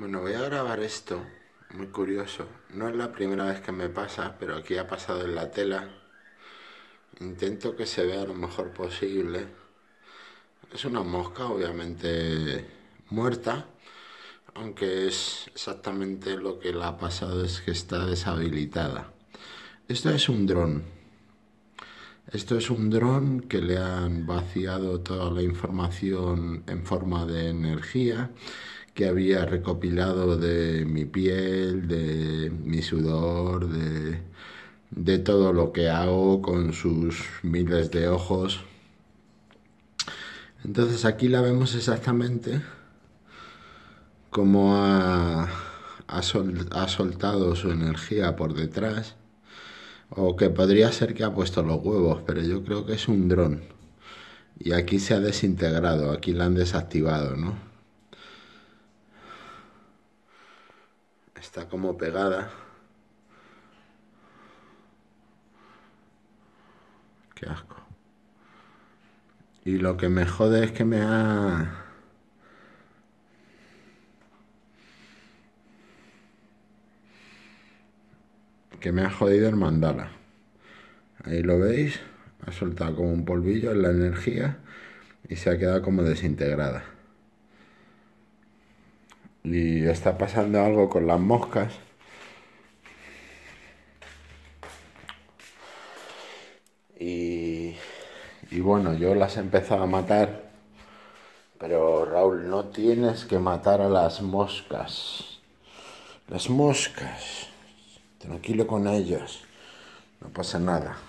Bueno, voy a grabar esto, muy curioso. No es la primera vez que me pasa, pero aquí ha pasado en la tela. Intento que se vea lo mejor posible. Es una mosca, obviamente, muerta. Aunque es exactamente lo que le ha pasado, es que está deshabilitada. Esto es un dron. Esto es un dron que le han vaciado toda la información en forma de energía que había recopilado de mi piel, de mi sudor, de, todo lo que hago con sus miles de ojos. Entonces aquí la vemos exactamente como ha, soltado su energía por detrás. O que podría ser que ha puesto los huevos, pero yo creo que es un dron. Y aquí se ha desintegrado, aquí la han desactivado, ¿no? como pegada. Qué asco. Y lo que me jode es que me ha... Que me ha jodido el mandala. Ahí lo veis. Ha soltado como un polvillo en la energía y se ha quedado como desintegrada y está pasando algo con las moscas. Y, bueno, yo las he empezado a matar, pero Raúl, no tienes que matar a las moscas. Las moscas, tranquilo con ellas, no pasa nada.